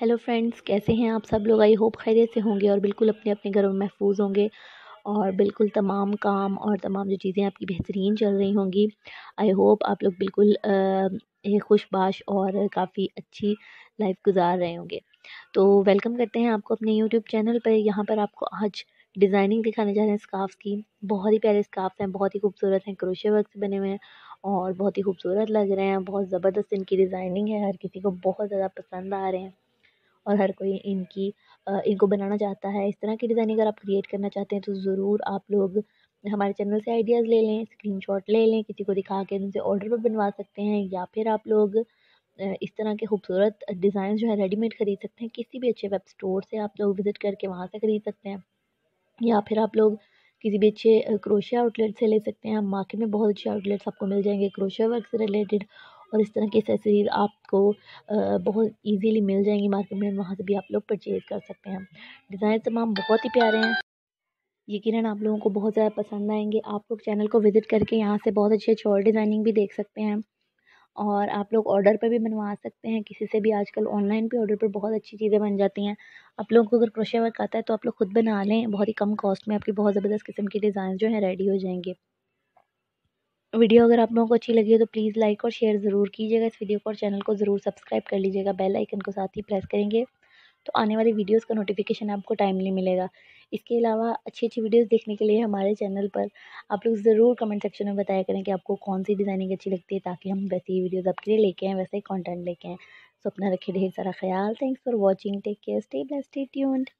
hello friends कैसे हैं आप सब लोग आई होप खैरियत से होंगे और बिल्कुल अपने अपने घरों में महफूज होंगे और बिल्कुल तमाम काम और तमाम जो चीज़ें आपकी बेहतरीन चल रही होंगी आई होप आप लोग बिल्कुल खुशबाश और काफ़ी अच्छी लाइफ गुजार रहे होंगे तो वेलकम करते हैं आपको अपने यूट्यूब चैनल पर यहाँ पर आपको आज डिज़ाइनिंग दिखाने जा रहे हैं स्काफ्स की बहुत ही प्यारे स्काफ्स हैं बहुत ही खूबसूरत हैं क्रोशे वर्क से बने हुए हैं और बहुत ही खूबसूरत लग रहे हैं बहुत ज़बरदस्त इनकी डिज़ाइनिंग है हर किसी को बहुत ज़्यादा पसंद आ रहे हैं और हर कोई इनकी इनको बनाना चाहता है इस तरह की डिज़ाइन अगर आप क्रिएट करना चाहते हैं तो ज़रूर आप लोग हमारे चैनल से आइडियाज़ ले लें स्क्रीनशॉट ले लें किसी को दिखा के उनसे ऑर्डर पर बनवा सकते हैं या फिर आप लोग इस तरह के खूबसूरत डिज़ाइन जो है रेडीमेड ख़रीद सकते हैं किसी भी अच्छे वेब स्टोर से आप लोग विज़िट करके वहाँ से ख़रीद सकते हैं या फिर आप लोग किसी भी अच्छे क्रोशिया आउटलेट से ले सकते हैं मार्केट में बहुत अच्छे आउटलेट्स आपको मिल जाएंगे क्रोशिया वर्क से रिलेटेड और इस तरह की एसेसरीज़ आपको बहुत इजीली मिल जाएंगी मार्केट में वहाँ से भी आप लोग परचेज़ कर सकते हैं डिज़ाइन तमाम तो बहुत ही प्यारे हैं यकीनन आप लोगों को बहुत ज़्यादा पसंद आएंगे आप लोग चैनल को विज़िट करके यहाँ से बहुत अच्छे अच्छे और डिज़ाइनिंग भी देख सकते हैं और आप लोग ऑर्डर पर भी बनवा सकते हैं किसी से भी आजकल ऑनलाइन भी ऑर्डर पर बहुत अच्छी चीज़ें बन जाती हैं आप लोगों को अगर क्रोशिया वर्क आता है तो आप लोग खुद बना लें बहुत ही कम कॉस्ट में आपकी बहुत ज़बरदस्त किस्म के डिज़ाइन जो है रेडी हो जाएंगे वीडियो अगर आप लोगों को अच्छी लगी हो तो प्लीज़ लाइक और शेयर ज़रूर कीजिएगा इस वीडियो को और चैनल को ज़रूर सब्सक्राइब कर लीजिएगा बेल आइकन को साथ ही प्रेस करेंगे तो आने वाली वीडियोस का नोटिफिकेशन आपको टाइमली मिलेगा इसके अलावा अच्छी अच्छी वीडियोस देखने के लिए हमारे चैनल पर आप लोग ज़रूर कमेंट सेक्शन में बताया करें कि आपको कौन सी डिज़ाइनिंग अच्छी लगती है ताकि हम वैसी वीडियोज़ आपके लिए लेके आएँ वैसे ही कॉन्टेंट लेके आएँ सो अपना रखिए ढेर सारा ख्याल thanks for watching take care stay best stay tuned